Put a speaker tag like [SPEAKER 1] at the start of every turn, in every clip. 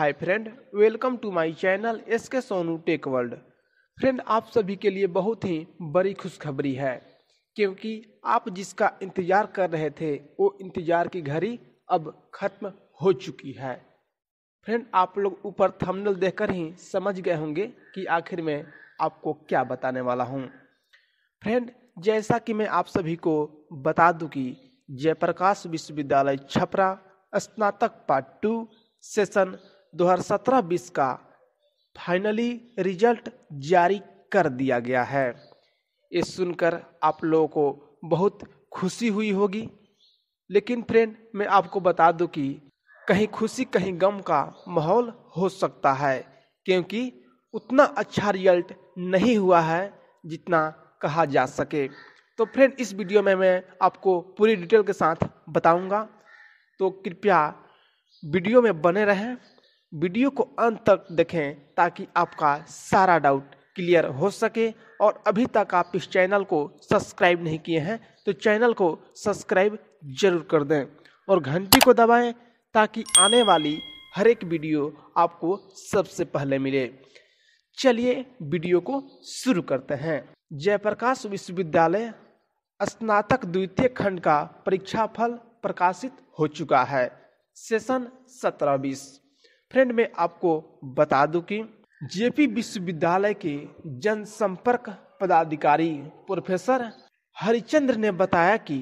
[SPEAKER 1] hi friend welcome to my channel S K Sonu tech world friend आप सभी के लिए बहुत ही बड़ी खुशखबरी है क्योंकि आप जिसका इंतज़ार कर रहे थे वो इंतज़ार की घड़ी अब खत्म हो चुकी है फ्रेंड आप लोग ऊपर थंबनेल देखकर ही समझ गए होंगे कि आखिर मैं आपको क्या बताने वाला हूँ फ्रेंड जैसा कि मैं आप सभी को बता दूँ कि जयप्रकाश विश्वविद्यालय छपरा स्नातक पार्ट टू सेशन 2017-20 का फाइनली रिजल्ट जारी कर दिया गया है ये सुनकर आप लोगों को बहुत खुशी हुई होगी लेकिन फ्रेंड मैं आपको बता दूं कि कहीं खुशी कहीं गम का माहौल हो सकता है क्योंकि उतना अच्छा रिजल्ट नहीं हुआ है जितना कहा जा सके तो फ्रेंड इस वीडियो में मैं आपको पूरी डिटेल के साथ बताऊंगा तो कृपया वीडियो में बने रहें वीडियो को अंत तक देखें ताकि आपका सारा डाउट क्लियर हो सके और अभी तक आप इस चैनल को सब्सक्राइब नहीं किए हैं तो चैनल को सब्सक्राइब जरूर कर दें और घंटी को दबाएं ताकि आने वाली हर एक वीडियो आपको सबसे पहले मिले चलिए वीडियो को शुरू करते हैं जयप्रकाश विश्वविद्यालय स्नातक द्वितीय खंड का परीक्षाफल प्रकाशित हो चुका है सेशन सत्रह बीस फ्रेंड मैं आपको बता दूं कि जेपी विश्वविद्यालय के जनसंपर्क पदाधिकारी प्रोफेसर हरिचंद्र ने बताया कि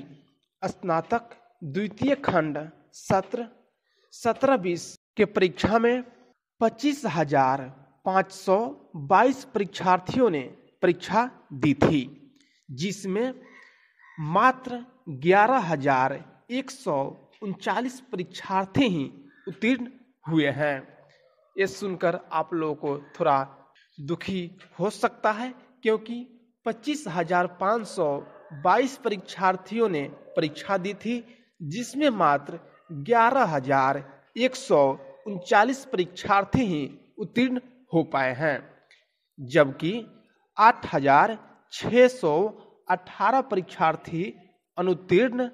[SPEAKER 1] स्नातक द्वितीय खंड सत्र सत्रह बीस के परीक्षा में पच्चीस हजार पाँच सौ बाईस परीक्षार्थियों ने परीक्षा दी थी जिसमें मात्र ग्यारह हजार एक सौ उनचालीस परीक्षार्थी ही उत्तीर्ण हुए हैं ये सुनकर आप लोगों को थोड़ा दुखी हो सकता है क्योंकि पच्चीस हजार पाँच सौ बाईस परीक्षार्थियों ने परीक्षा दी थी जिसमें मात्र ग्यारह हजार एक सौ उनचालीस परीक्षार्थी ही उत्तीर्ण हो पाए हैं जबकि आठ हजार छः सौ अठारह परीक्षार्थी अनुत्तीर्ण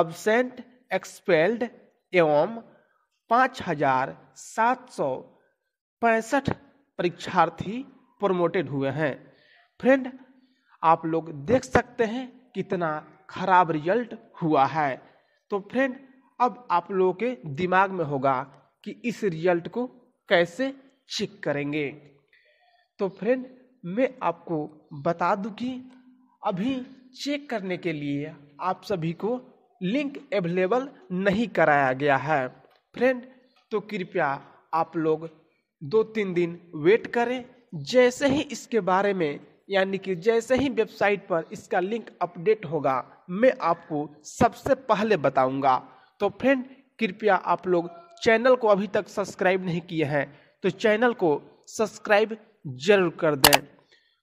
[SPEAKER 1] अब्सेंट एक्सपेल्ड एवं पाँच हजार सात सौ पैंसठ परीक्षार्थी प्रमोटेड हुए हैं फ्रेंड आप लोग देख सकते हैं कितना खराब रिजल्ट हुआ है तो फ्रेंड अब आप लोगों के दिमाग में होगा कि इस रिजल्ट को कैसे चेक करेंगे तो फ्रेंड मैं आपको बता दूं कि अभी चेक करने के लिए आप सभी को लिंक अवेलेबल नहीं कराया गया है फ्रेंड तो कृपया आप लोग दो तीन दिन वेट करें जैसे ही इसके बारे में यानी कि जैसे ही वेबसाइट पर इसका लिंक अपडेट होगा मैं आपको सबसे पहले बताऊंगा तो फ्रेंड कृपया आप लोग चैनल को अभी तक सब्सक्राइब नहीं किए हैं तो चैनल को सब्सक्राइब जरूर कर दें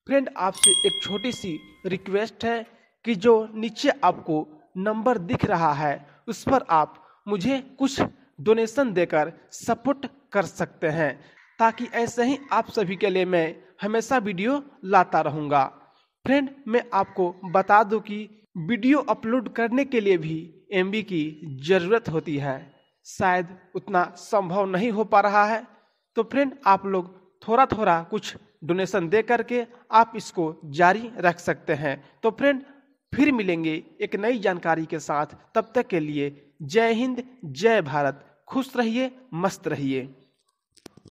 [SPEAKER 1] फ्रेंड आपसे एक छोटी सी रिक्वेस्ट है कि जो नीचे आपको नंबर दिख रहा है उस पर आप मुझे कुछ डोनेशन देकर सपोर्ट कर सकते हैं ताकि ऐसे ही आप सभी के लिए मैं हमेशा वीडियो लाता रहूँगा फ्रेंड मैं आपको बता दूं कि वीडियो अपलोड करने के लिए भी एम की ज़रूरत होती है शायद उतना संभव नहीं हो पा रहा है तो फ्रेंड आप लोग थोड़ा थोड़ा कुछ डोनेशन दे करके आप इसको जारी रख सकते हैं तो फ्रेंड फिर मिलेंगे एक नई जानकारी के साथ तब तक के लिए जय हिंद जय भारत खुश रहिए मस्त रहिए